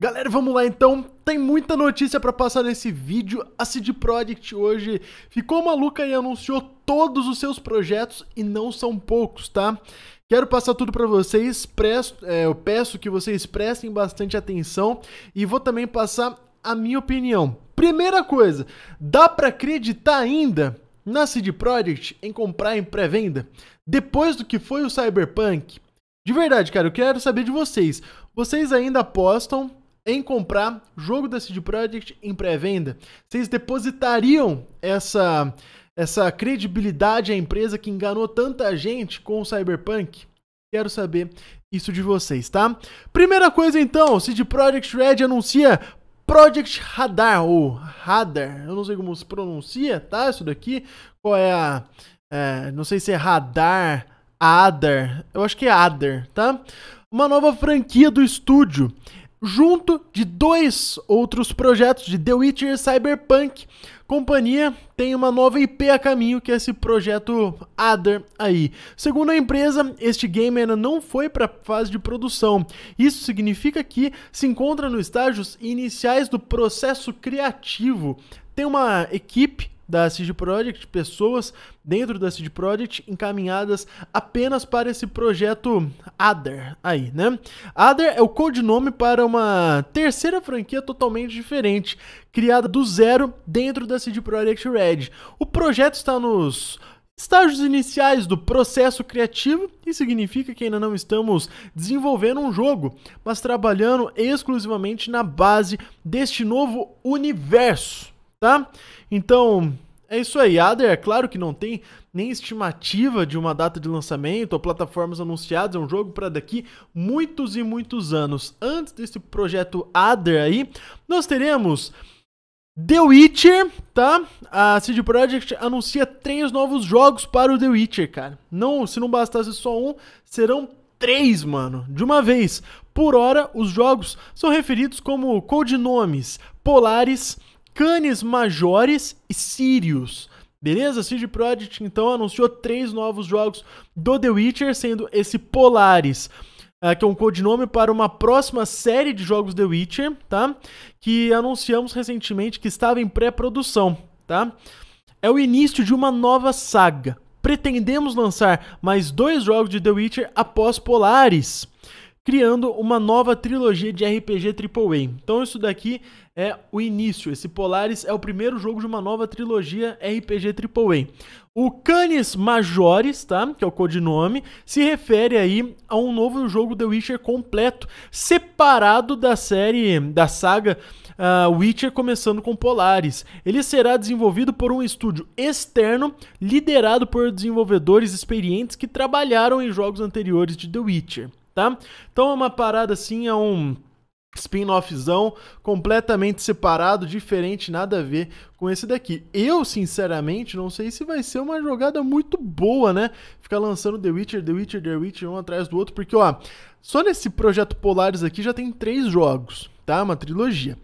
Galera, vamos lá então. Tem muita notícia para passar nesse vídeo. A CD Projekt hoje ficou maluca e anunciou todos os seus projetos e não são poucos, tá? Quero passar tudo para vocês. Presto, é, eu peço que vocês prestem bastante atenção e vou também passar a minha opinião. Primeira coisa, dá para acreditar ainda na CD Projekt em comprar em pré-venda depois do que foi o Cyberpunk? De verdade, cara, eu quero saber de vocês. Vocês ainda apostam em comprar jogo da CD Projekt em pré-venda? Vocês depositariam essa essa credibilidade à empresa que enganou tanta gente com o Cyberpunk? Quero saber isso de vocês, tá? Primeira coisa então, CD Projekt Red anuncia Project Radar, ou Radar, eu não sei como se pronuncia, tá? Isso daqui, qual é a... É, não sei se é Radar, Adar, eu acho que é Adar, tá? Uma nova franquia do estúdio junto de dois outros projetos de The Witcher Cyberpunk. Companhia tem uma nova IP a caminho, que é esse projeto Adder aí. Segundo a empresa, este game ainda não foi para a fase de produção. Isso significa que se encontra nos estágios iniciais do processo criativo. Tem uma equipe da CD Project, pessoas dentro da CD Project encaminhadas apenas para esse projeto Other, aí, né? Other é o codinome para uma terceira franquia totalmente diferente, criada do zero dentro da CD Project Red. O projeto está nos Estágios iniciais do processo criativo, e significa que ainda não estamos desenvolvendo um jogo, mas trabalhando exclusivamente na base deste novo universo tá? Então, é isso aí. Ader, é claro que não tem nem estimativa de uma data de lançamento ou plataformas anunciadas. É um jogo para daqui muitos e muitos anos. Antes desse projeto Ader aí, nós teremos The Witcher, tá? A CD Projekt anuncia três novos jogos para o The Witcher, cara. Não, se não bastasse só um, serão três, mano, de uma vez. Por hora, os jogos são referidos como codinomes Polaris, Canes Majores e Sirius. Beleza? Cid Projekt então anunciou três novos jogos do The Witcher, sendo esse Polaris, ah, que é um codinome para uma próxima série de jogos The Witcher, tá? Que anunciamos recentemente que estava em pré-produção, tá? É o início de uma nova saga. Pretendemos lançar mais dois jogos de The Witcher após Polaris criando uma nova trilogia de RPG AAA. Então isso daqui é o início, esse Polaris é o primeiro jogo de uma nova trilogia RPG AAA. O Canis Majores, tá? Que é o codinome, se refere aí a um novo jogo The Witcher completo, separado da série, da saga uh, Witcher, começando com Polaris. Ele será desenvolvido por um estúdio externo, liderado por desenvolvedores experientes que trabalharam em jogos anteriores de The Witcher tá? Então é uma parada assim, é um spin-offzão completamente separado, diferente, nada a ver com esse daqui. Eu, sinceramente, não sei se vai ser uma jogada muito boa, né? Ficar lançando The Witcher, The Witcher, The Witcher um atrás do outro, porque ó, só nesse projeto Polaris aqui já tem três jogos, tá? Uma trilogia.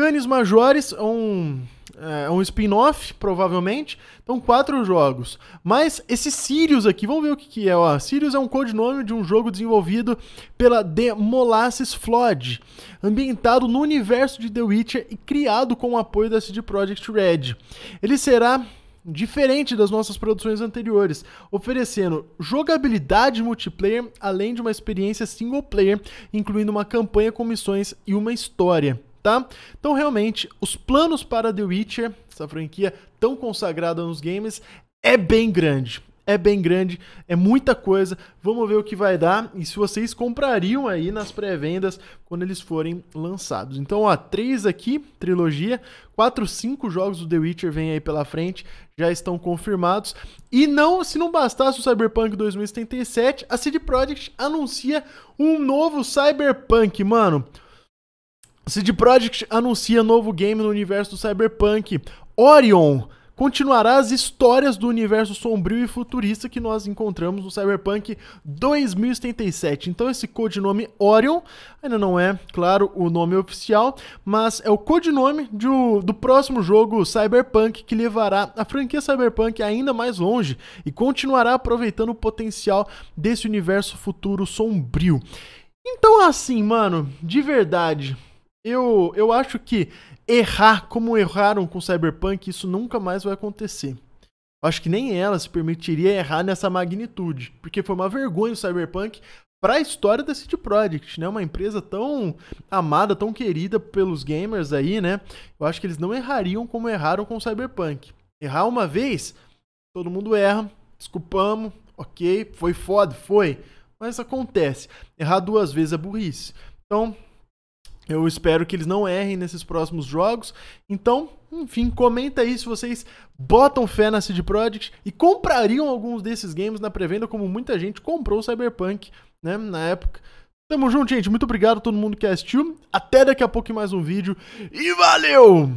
Canis Majores é um, é, é um spin-off, provavelmente. Então, quatro jogos. Mas esse Sirius aqui, vamos ver o que, que é. Ó. Sirius é um codinome de um jogo desenvolvido pela The Molasses Flood, ambientado no universo de The Witcher e criado com o apoio da CD Projekt Red. Ele será diferente das nossas produções anteriores, oferecendo jogabilidade multiplayer, além de uma experiência single player, incluindo uma campanha com missões e uma história tá? Então, realmente, os planos para The Witcher, essa franquia tão consagrada nos games, é bem grande é bem grande, é muita coisa. Vamos ver o que vai dar e se vocês comprariam aí nas pré-vendas quando eles forem lançados. Então, ó, três aqui, trilogia, quatro, cinco jogos do The Witcher vem aí pela frente, já estão confirmados. E não, se não bastasse o Cyberpunk 2077, a CD Projekt anuncia um novo Cyberpunk, mano. CD Projekt anuncia novo game no universo do Cyberpunk. Orion continuará as histórias do universo sombrio e futurista que nós encontramos no Cyberpunk 2077. Então esse codinome Orion ainda não é, claro, o nome oficial, mas é o codinome do do próximo jogo Cyberpunk que levará a franquia Cyberpunk ainda mais longe e continuará aproveitando o potencial desse universo futuro sombrio. Então assim, mano, de verdade, eu, eu acho que errar como erraram com Cyberpunk, isso nunca mais vai acontecer. acho que nem ela se permitiria errar nessa magnitude, porque foi uma vergonha o Cyberpunk para a história da City Project, né? Uma empresa tão amada, tão querida pelos gamers aí, né? Eu acho que eles não errariam como erraram com o Cyberpunk. Errar uma vez, todo mundo erra, desculpamos, ok, foi foda, foi, mas acontece. Errar duas vezes é burrice. Então, eu espero que eles não errem nesses próximos jogos. Então, enfim, comenta aí se vocês botam fé na CD Projekt e comprariam alguns desses games na pré-venda, como muita gente comprou o Cyberpunk, né, na época. Tamo junto, gente. Muito obrigado a todo mundo que assistiu. Até daqui a pouco em mais um vídeo. E valeu!